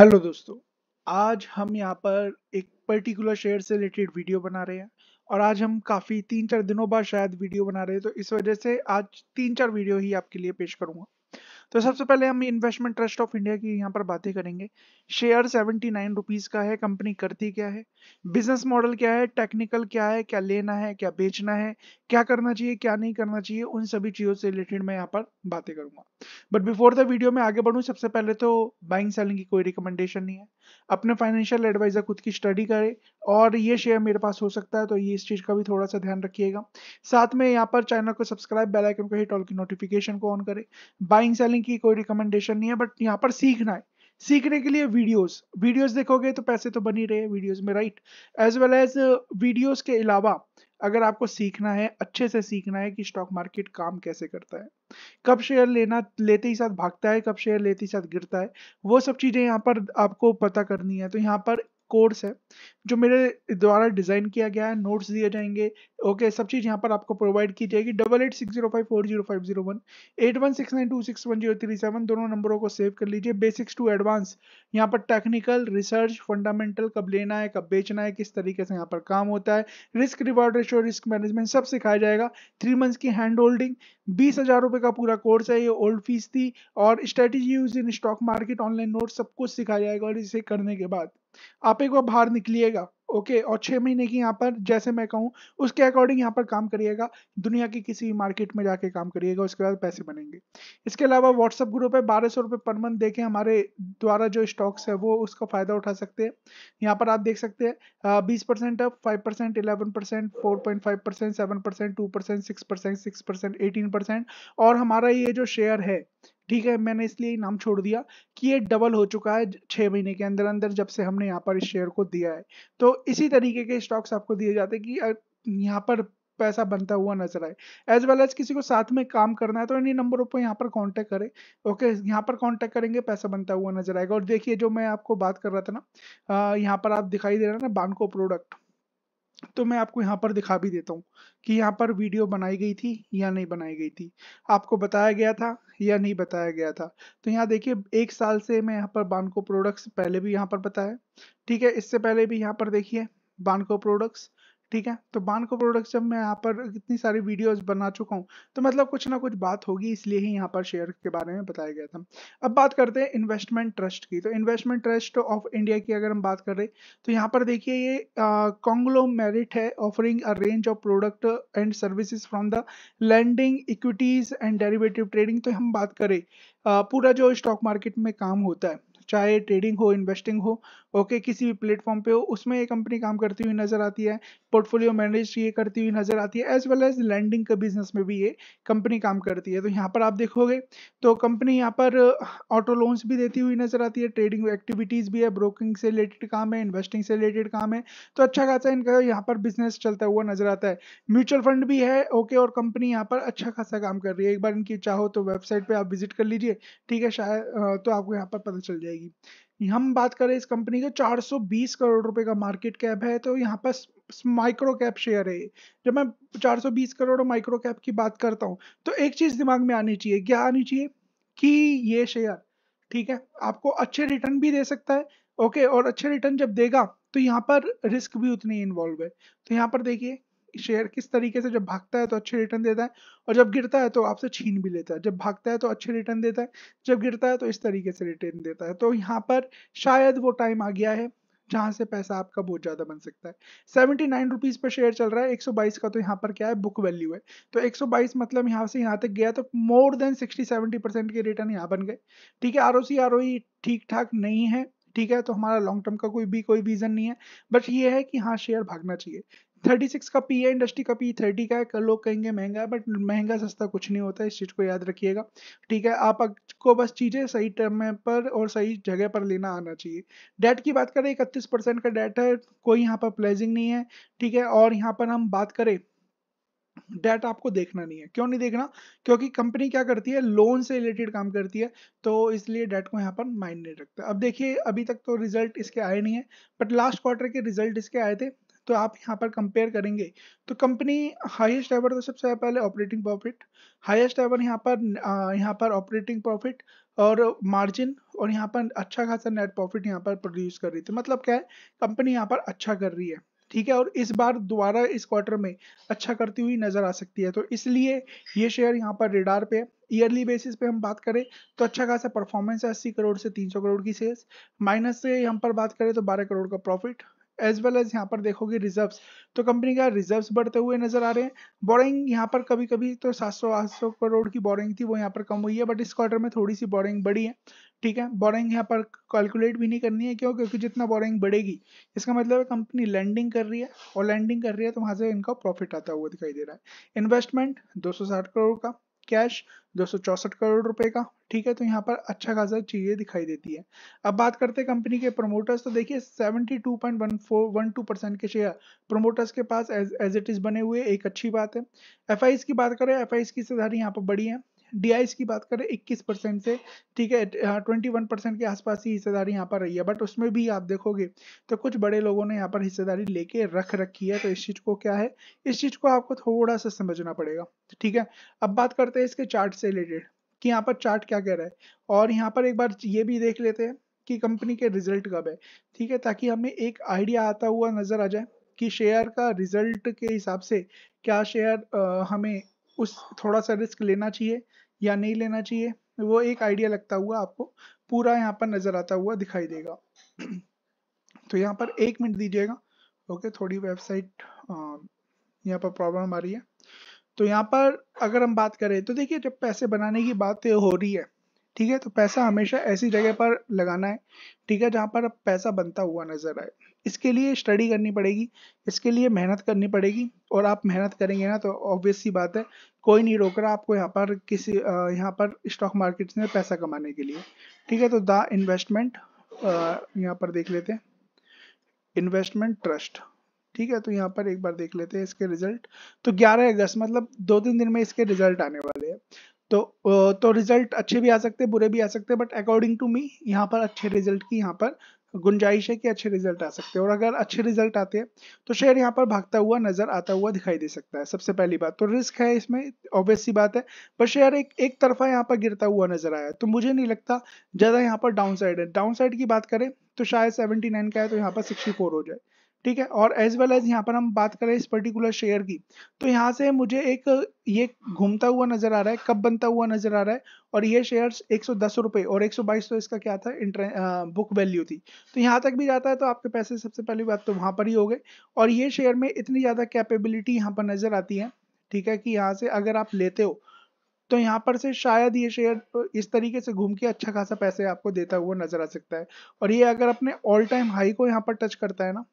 hello दोस्तों आज हम यहाँ पर एक पर्टिकुलर शेयर से रिलेटेड वीडियो बना रहे हैं और आज हम काफ़ी तीन चार दिनों बाद शायद वीडियो बना रहे हैं तो इस वजह से आज तीन चार वीडियो ही आपके लिए पेश करूँगा तो सबसे पहले हम इन्वेस्टमेंट ट्रस्ट ऑफ इंडिया की यहाँ पर बातें करेंगे शेयर सेवेंटी नाइन रुपीज का है कंपनी करती क्या है बिजनेस मॉडल क्या है टेक्निकल क्या है क्या लेना है क्या बेचना है क्या करना चाहिए क्या नहीं करना चाहिए उन सभी चीजों से रिलेटेड मैं यहाँ पर बातें करूंगा बट बिफोर द वीडियो में आगे बढ़ू सबसे पहले तो बाइंग सेलिंग की कोई रिकमेंडेशन नहीं है अपने फाइनेंशियल एडवाइजर खुद की स्टडी करे और ये शेयर मेरे पास हो सकता है तो ये इस चीज़ का भी थोड़ा सा ध्यान रखिएगा साथ में यहाँ पर चैनल को सब्सक्राइब बेल आइकन को हिट ऑल की नोटिफिकेशन को ऑन करें बाइंग सेलिंग की कोई रिकमेंडेशन नहीं है बट यहाँ पर सीखना है सीखने के लिए वीडियोस वीडियोस देखोगे तो पैसे तो बनी रहे वीडियोस में right as well as videos के अलावा अगर आपको सीखना है अच्छे से सीखना है कि स्टॉक मार्केट काम कैसे करता है कब शेयर लेना लेते ही साथ भागता है कब शेयर लेते ही साथ गिरता है वो सब चीज़ें यहाँ पर आपको पता करनी है तो यहाँ पर कोर्स है जो मेरे द्वारा डिज़ाइन किया गया है नोट्स दिए जाएंगे ओके सब चीज़ यहाँ पर आपको प्रोवाइड की जाएगी double eight six zero five four zero five zero one eight one six nine two six one zero three seven दोनों नंबरों को सेव कर लीजिए बेसिक्स टू एडवांस यहाँ पर टेक्निकल रिसर्च फंडामेंटल कब लेना है कब बेचना है किस तरीके से यहाँ पर काम होता है risk reward ratio risk management सब सिखाया जाएगा थ्री मंथ्स की हैंड होल्डिंग बीस हज़ार रुपये का पूरा कोर्स है ये ओल्ड फीस थी और strategy use in stock market online note सब कुछ सिखाया जाएगा और इसे करने के बाद आप एक बार बाहर निकलिएगा ओके okay, और छः महीने की यहाँ पर जैसे मैं कहूँ उसके अकॉर्डिंग यहाँ पर काम करिएगा दुनिया की किसी भी मार्केट में जाके काम करिएगा उसके बाद पैसे बनेंगे इसके अलावा व्हाट्सअप ग्रुप है बारह सौ रुपये पर मंथ देखें हमारे द्वारा जो स्टॉक्स है वो उसका फ़ायदा उठा सकते हैं यहाँ पर आप देख सकते हैं बीस percent up five percent eleven percent four point five percent seven percent two percent six percent six percent eighteen percent और हमारा ये जो शेयर है ठीक है मैंने इसलिए नाम छोड़ दिया कि ये डबल हो चुका है छः महीने के अंदर अंदर जब से हमने यहाँ पर इस शेयर को दिया है तो इसी तरीके के स्टॉक्स आपको दिए जाते हैं कि यहाँ पर पैसा बनता हुआ नजर आए एज वेल एज किसी को साथ में काम करना है तो इन्हीं नंबरों पर यहाँ पर कॉन्टेक्ट करें ओके यहाँ पर कॉन्टेक्ट करेंगे पैसा बनता हुआ नजर आएगा और देखिए जो मैं आपको बात कर रहा था ना यहाँ पर आप दिखाई दे रहे ना बानको प्रोडक्ट तो मैं आपको यहाँ पर दिखा भी देता हूँ कि यहाँ पर वीडियो बनाई गई थी या नहीं बनाई गई थी आपको बताया गया था या नहीं बताया गया था तो यहाँ देखिए एक साल से मैं यहाँ पर बानको प्रोडक्ट्स पहले भी यहाँ पर बताया ठीक है इससे पहले भी यहाँ पर देखिए बानको प्रोडक्ट्स ठीक है तो बान को प्रोडक्ट्स जब मैं यहाँ पर इतनी सारी वीडियोस बना चुका हूँ तो मतलब कुछ ना कुछ बात होगी इसलिए ही यहाँ पर शेयर के बारे में बताया गया था अब बात करते हैं इन्वेस्टमेंट ट्रस्ट की तो इन्वेस्टमेंट ट्रस्ट ऑफ इंडिया की अगर हम बात कर रहे तो यहाँ पर देखिए ये कॉन्ग्लो मेरिट है offering a range of product and services from the lending equities and derivative trading तो हम बात करें पूरा जो स्टॉक मार्केट में काम होता है चाहे ट्रेडिंग हो इन्वेस्टिंग हो ओके okay, किसी भी प्लेटफॉर्म पे हो उसमें ये कंपनी काम करती हुई नजर आती है पोर्टफोलियो मैनेज ये करती हुई नजर आती है एज वेल एज लैंडिंग के बिजनेस में भी ये कंपनी काम करती है तो यहाँ पर आप देखोगे तो कंपनी यहाँ पर ऑटो uh, लोन्स भी देती हुई नजर आती है ट्रेडिंग एक्टिविटीज़ भी है ब्रोकिंग से रिलेटेड काम है इन्वेस्टिंग से रिलेटेड काम है तो अच्छा खासा इनका यहाँ पर बिजनेस चलता हुआ नजर आता है म्यूचुअल फंड भी है ओके okay, और कंपनी यहाँ पर अच्छा खासा काम कर रही है एक बार इनकी चाहो तो वेबसाइट पर आप विजिट कर लीजिए ठीक है शायद uh, तो आपको यहाँ पर पता चल जाएगी हम बात करें इस कंपनी के 420 करोड़ रुपए का मार्केट कैप है तो यहाँ पर माइक्रो कैप शेयर है जब मैं 420 करोड़ माइक्रो कैप की बात करता हूँ तो एक चीज दिमाग में आनी चाहिए क्या आनी चाहिए कि ये शेयर ठीक है आपको अच्छे रिटर्न भी दे सकता है ओके और अच्छे रिटर्न जब देगा तो यहाँ पर रिस्क भी उतनी इन्वॉल्व है तो यहाँ पर देखिए शेयर किस तरीके से जब भागता है तो अच्छे रिटर्न देता है और जब गिरता है तो आपसे छीन भी लेता है जब भागता है तो अच्छे रिटर्न देता है जब गिरता है तो इस तरीके से रिटर्न देता है तो यहाँ पर शायद वो टाइम आ गया है जहां से पैसा आपका बहुत ज़्यादा बन सकता है seventy nine rupees per share चल रहा है एक सौ बाईस का तो यहाँ पर क्या है बुक वैल्यू है तो एक सौ बाईस मतलब यहाँ से यहाँ तक गया तो more than sixty seventy percent के रिटर्न यहाँ बन गए ठीक है R O C R O e ठीक ठाक नहीं है ठीक है तो हमारा लॉन्ग टर्म का कोई भी कोई विजन नहीं है बट ये है कि हाँ शेयर भागना चाहिए थर्टी सिक्स का पी है इंडस्ट्री का पी थर्टी का है लोग कहेंगे महंगा है बट महंगा सस्ता कुछ नहीं होता है इस चीज़ को याद रखिएगा ठीक है आपको बस चीज़ें सही टाइम पर और सही जगह पर लेना आना चाहिए डेट की बात करें इकतीस परसेंट का डेट है कोई यहाँ पर प्लेजिंग नहीं है ठीक है और यहाँ पर हम बात करें डेट आपको देखना नहीं है क्यों नहीं देखना क्योंकि कंपनी क्या करती है लोन से रिलेटेड काम करती है तो इसलिए डेट को यहाँ पर माइंड नहीं रखता अब देखिए अभी तक तो रिजल्ट इसके आए नहीं है बट लास्ट क्वार्टर के रिजल्ट इसके आए थे तो आप यहाँ पर कंपेयर करेंगे तो कंपनी हाईएस्ट एवर तो सबसे पहले ऑपरेटिंग प्रॉफिट हाईएस्ट एवर यहाँ पर यहाँ पर ऑपरेटिंग प्रॉफिट और मार्जिन और यहाँ पर अच्छा खासा नेट प्रॉफिट यहाँ पर प्रोड्यूस कर रही थी मतलब क्या है कंपनी यहाँ पर अच्छा कर रही है ठीक है और इस बार दोबारा इस क्वार्टर में अच्छा करती हुई नजर आ सकती है तो इसलिए ये शेयर यहाँ पर रिडार पे ईयरली बेसिस पे हम बात करें तो अच्छा खासा परफॉर्मेंस है अस्सी करोड़ से तीन सौ करोड़ की सेल्स माइनस से हम पर बात करें तो बारह करोड़ का प्रॉफिट एज वेल एज यहाँ पर देखोगे रिजर्व्स तो कंपनी का रिजर्व्स बढ़ते हुए नजर आ रहे हैं बोरिंग यहाँ पर कभी कभी तो सात सौ आठ सौ करोड़ की बोरिंग थी वो यहाँ पर कम हुई है बट इस क्वार्टर में थोड़ी सी बोरिंग बढ़ी है ठीक है बोरिंग यहाँ पर कैलकुलेट भी नहीं करनी है क्यों क्योंकि जितना बोरिंग बढ़ेगी इसका मतलब है कंपनी लैंडिंग कर रही है और लैंडिंग कर रही है तो वहाँ से इनका प्रॉफिट आता हुआ दिखाई दे रहा है इन्वेस्टमेंट दो करोड़ का कैश दो करोड़ रुपए का ठीक है तो यहाँ पर अच्छा खासा चीजें दिखाई देती है अब बात करते हैं कंपनी के प्रमोटर्स तो देखिए 72.1412 परसेंट के शेयर प्रमोटर्स के पास एज इट इज बने हुए एक अच्छी बात है एफ की बात करें एफ की हिस्सेदारी यहाँ पर बड़ी है डी की बात करें इक्कीस परसेंट से ठीक है हाँ, ट्वेंटी वन परसेंट के आसपास ही हिस्सेदारी यहाँ पर रही है बट उसमें भी आप देखोगे तो कुछ बड़े लोगों ने यहाँ पर हिस्सेदारी लेके रख रखी है तो इस चीज़ को क्या है इस चीज़ को आपको थोड़ा सा समझना पड़ेगा ठीक है अब बात करते हैं इसके चार्ट से रिलेटेड कि यहाँ पर चार्ट क्या कह रहा है और यहाँ पर एक बार ये भी देख लेते हैं कि कंपनी के रिजल्ट कब है ठीक है ताकि हमें एक आइडिया आता हुआ नजर आ जाए कि शेयर का रिजल्ट के हिसाब से क्या शेयर हमें उस थोड़ा सा रिस्क लेना चाहिए या नहीं लेना चाहिए वो एक आइडिया लगता हुआ आपको पूरा यहाँ पर नज़र आता हुआ दिखाई देगा तो यहाँ पर एक मिनट दीजिएगा ओके थोड़ी वेबसाइट यहाँ पर प्रॉब्लम आ रही है तो यहाँ पर अगर हम बात करें तो देखिए जब पैसे बनाने की बात हो रही है ठीक है तो पैसा हमेशा ऐसी जगह पर लगाना है ठीक है जहाँ पर पैसा बनता हुआ नजर आए इसके लिए स्टडी करनी पड़ेगी इसके लिए मेहनत करनी पड़ेगी और आप मेहनत करेंगे ना तो ऑब्वियस सी बात है कोई नहीं रोक रहा आपको यहाँ पर किसी यहाँ पर स्टॉक मार्केट में पैसा कमाने के लिए ठीक है तो द इन्वेस्टमेंट यहाँ पर देख लेते हैं इन्वेस्टमेंट ट्रस्ट ठीक है तो यहाँ पर एक बार देख लेते हैं इसके रिजल्ट तो 11 अगस्त मतलब दो तीन दिन में इसके रिजल्ट आने वाले हैं तो तो रिजल्ट अच्छे भी आ सकते हैं बुरे भी आ सकते हैं बट अकॉर्डिंग टू मी यहाँ पर अच्छे रिजल्ट की यहाँ पर गुंजाइश है कि अच्छे रिजल्ट आ सकते हैं और अगर अच्छे रिजल्ट आते हैं तो शेयर यहाँ पर भागता हुआ नजर आता हुआ दिखाई दे सकता है सबसे पहली बात तो रिस्क है इसमें ऑब्वियस सी बात है पर शेयर एक एक तरफा यहाँ पर गिरता हुआ नजर आया तो मुझे नहीं लगता ज्यादा यहाँ पर डाउन साइड है डाउन साइड की बात करें तो शायद सेवेंटी का है तो यहाँ पर सिक्सटी हो जाए ठीक है और एज वेल एज यहाँ पर हम बात करें इस पर्टिकुलर शेयर की तो यहाँ से मुझे एक ये घूमता हुआ नजर आ रहा है कब बनता हुआ नजर आ रहा है और ये शेयर्स एक सौ और एक सौ तो इसका क्या था इंटर बुक वैल्यू थी तो यहाँ तक भी जाता है तो आपके पैसे सबसे पहली बात तो वहाँ पर ही हो गए और ये शेयर में इतनी ज़्यादा कैपेबिलिटी यहाँ पर नज़र आती है ठीक है कि यहाँ से अगर आप लेते हो तो यहाँ पर से शायद ये शेयर इस तरीके से घूम के अच्छा खासा पैसे आपको देता हुआ नजर आ सकता है और ये अगर अपने ऑल टाइम हाई को यहाँ पर टच करता है ना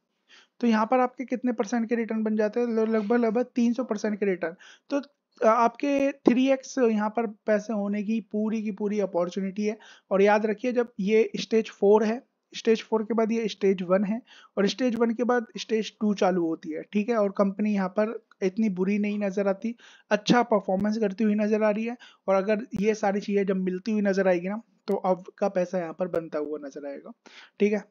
तो यहाँ पर आपके कितने परसेंट के रिटर्न बन जाते हैं लगभग लगभग तीन सौ परसेंट के रिटर्न तो आपके थ्री एक्स यहाँ पर पैसे होने की पूरी की पूरी अपॉर्चुनिटी है और याद रखिए जब ये स्टेज फोर है स्टेज फोर के बाद ये स्टेज वन है और स्टेज वन के बाद स्टेज टू चालू होती है ठीक है और कंपनी यहाँ पर इतनी बुरी नहीं नज़र आती अच्छा परफॉर्मेंस करती हुई नज़र आ रही है और अगर ये सारी चीज़ें जब मिलती हुई नज़र आएगी ना तो अब का पैसा यहाँ पर बनता हुआ नजर आएगा ठीक है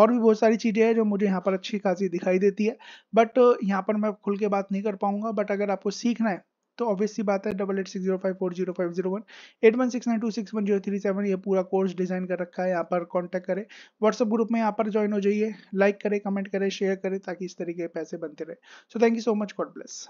और भी बहुत सारी चीज़ें हैं जो मुझे यहाँ पर अच्छी खासी दिखाई देती है बट यहाँ पर मैं खुल के बात नहीं कर पाऊंगा बट अगर आपको सीखना है तो ऑब्वियसली बात है double eight six zero five four zero five zero one eight one six nine two six one zero three seven ये पूरा कोर्स डिजाइन कर रखा है यहाँ पर कॉन्टेक्ट करें व्हाट्सअप ग्रुप में यहाँ पर ज्वाइन हो जाइए लाइक करें कमेंट करें शेयर करें ताकि इस तरीके पैसे बनते रहे so thank you so much God bless